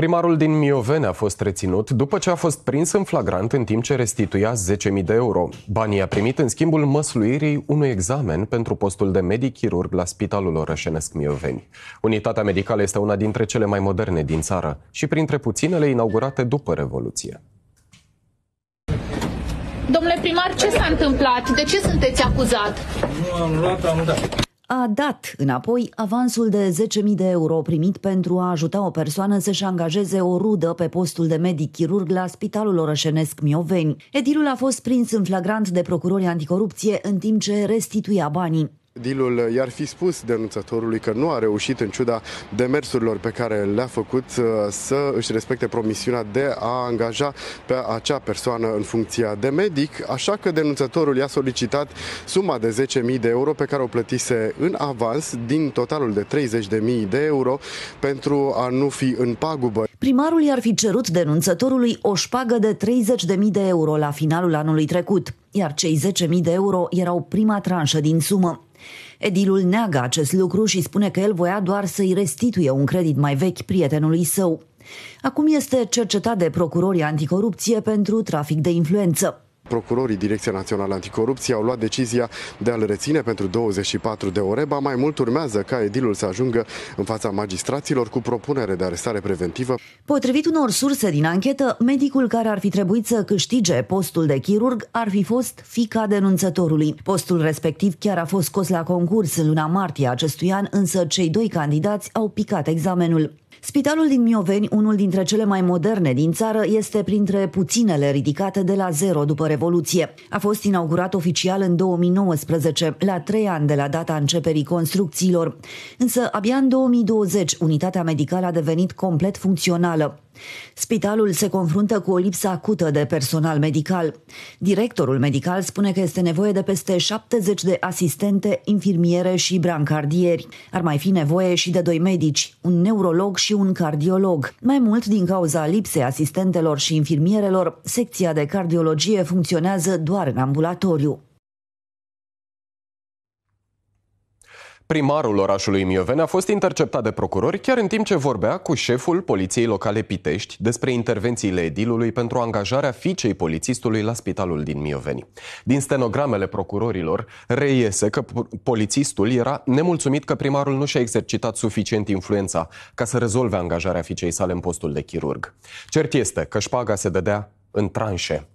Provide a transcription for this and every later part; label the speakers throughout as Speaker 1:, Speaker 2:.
Speaker 1: Primarul din Miovene a fost reținut după ce a fost prins în flagrant în timp ce restituia 10.000 de euro. Banii a primit în schimbul măsluirii unui examen pentru postul de medic-chirurg la Spitalul Orășenesc Mioveni. Unitatea medicală este una dintre cele mai moderne din țară și printre puținele inaugurate după Revoluție.
Speaker 2: Domnule primar, ce s-a întâmplat? De ce sunteți acuzat?
Speaker 3: Nu am luat, am dat
Speaker 2: a dat înapoi avansul de 10.000 de euro primit pentru a ajuta o persoană să-și angajeze o rudă pe postul de medic chirurg la Spitalul Orășenesc Mioveni. Edilul a fost prins în flagrant de procurori anticorupție în timp ce restituia banii.
Speaker 3: Dilul i-ar fi spus denunțătorului că nu a reușit, în ciuda demersurilor pe care le-a făcut, uh, să își respecte promisiunea de a angaja pe acea persoană în funcția de medic, așa că denunțătorul i-a solicitat suma de 10.000 de euro pe care o plătise în avans din totalul de 30.000 de euro pentru a nu fi în pagubă
Speaker 2: primarul i-ar fi cerut denunțătorului o șpagă de 30.000 de euro la finalul anului trecut, iar cei 10.000 de euro erau prima tranșă din sumă. Edilul neagă acest lucru și spune că el voia doar să-i restituie un credit mai vechi prietenului său. Acum este cercetat de procurorii anticorupție pentru trafic de influență.
Speaker 3: Procurorii Direcția Națională Anticorupție au luat decizia de a-l reține pentru 24 de ore, ba mai mult urmează ca edilul să ajungă în fața magistraților cu propunere de arestare preventivă.
Speaker 2: Potrivit unor surse din anchetă, medicul care ar fi trebuit să câștige postul de chirurg ar fi fost fica denunțătorului. Postul respectiv chiar a fost scos la concurs în luna martie acestui an, însă cei doi candidați au picat examenul. Spitalul din Mioveni, unul dintre cele mai moderne din țară, este printre puținele ridicate de la zero după Revoluție. A fost inaugurat oficial în 2019, la trei ani de la data începerii construcțiilor. Însă, abia în 2020, unitatea medicală a devenit complet funcțională. Spitalul se confruntă cu o lipsă acută de personal medical. Directorul medical spune că este nevoie de peste 70 de asistente, infirmiere și brancardieri. Ar mai fi nevoie și de doi medici, un neurolog și și un cardiolog. Mai mult, din cauza lipsei asistentelor și infirmierelor, secția de cardiologie funcționează doar în ambulatoriu.
Speaker 1: Primarul orașului Mioveni a fost interceptat de procurori chiar în timp ce vorbea cu șeful Poliției Locale Pitești despre intervențiile edilului pentru angajarea fiicei polițistului la spitalul din Mioveni. Din stenogramele procurorilor reiese că polițistul era nemulțumit că primarul nu și-a exercitat suficient influența ca să rezolve angajarea fiicei sale în postul de chirurg. Cert este că șpaga se dădea în tranșe.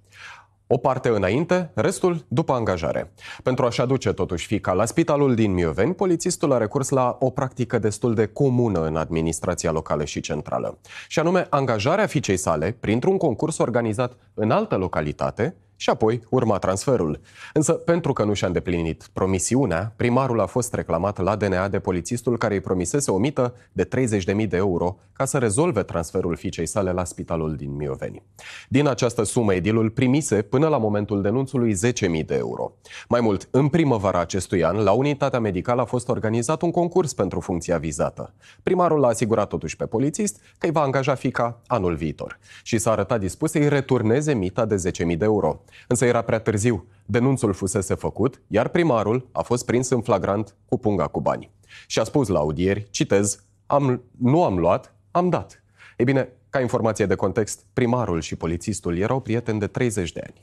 Speaker 1: O parte înainte, restul după angajare. Pentru a-și aduce totuși fica la spitalul din Mioveni, polițistul a recurs la o practică destul de comună în administrația locală și centrală, și anume angajarea fiicei sale printr-un concurs organizat în altă localitate, și apoi urma transferul. Însă, pentru că nu și-a îndeplinit promisiunea, primarul a fost reclamat la DNA de polițistul care îi promisese o mită de 30.000 de euro ca să rezolve transferul fiicei sale la spitalul din Mioveni. Din această sumă, edilul primise până la momentul denunțului 10.000 de euro. Mai mult, în primăvara acestui an, la unitatea medicală a fost organizat un concurs pentru funcția vizată. Primarul l-a asigurat totuși pe polițist că îi va angaja fica anul viitor și s-a arătat dispus să-i returneze mita de 10.000 de euro. Însă era prea târziu. Denunțul fusese făcut, iar primarul a fost prins în flagrant cu punga cu bani. Și a spus la audieri, citez, am, nu am luat, am dat. Ei bine, ca informație de context, primarul și polițistul erau prieteni de 30 de ani.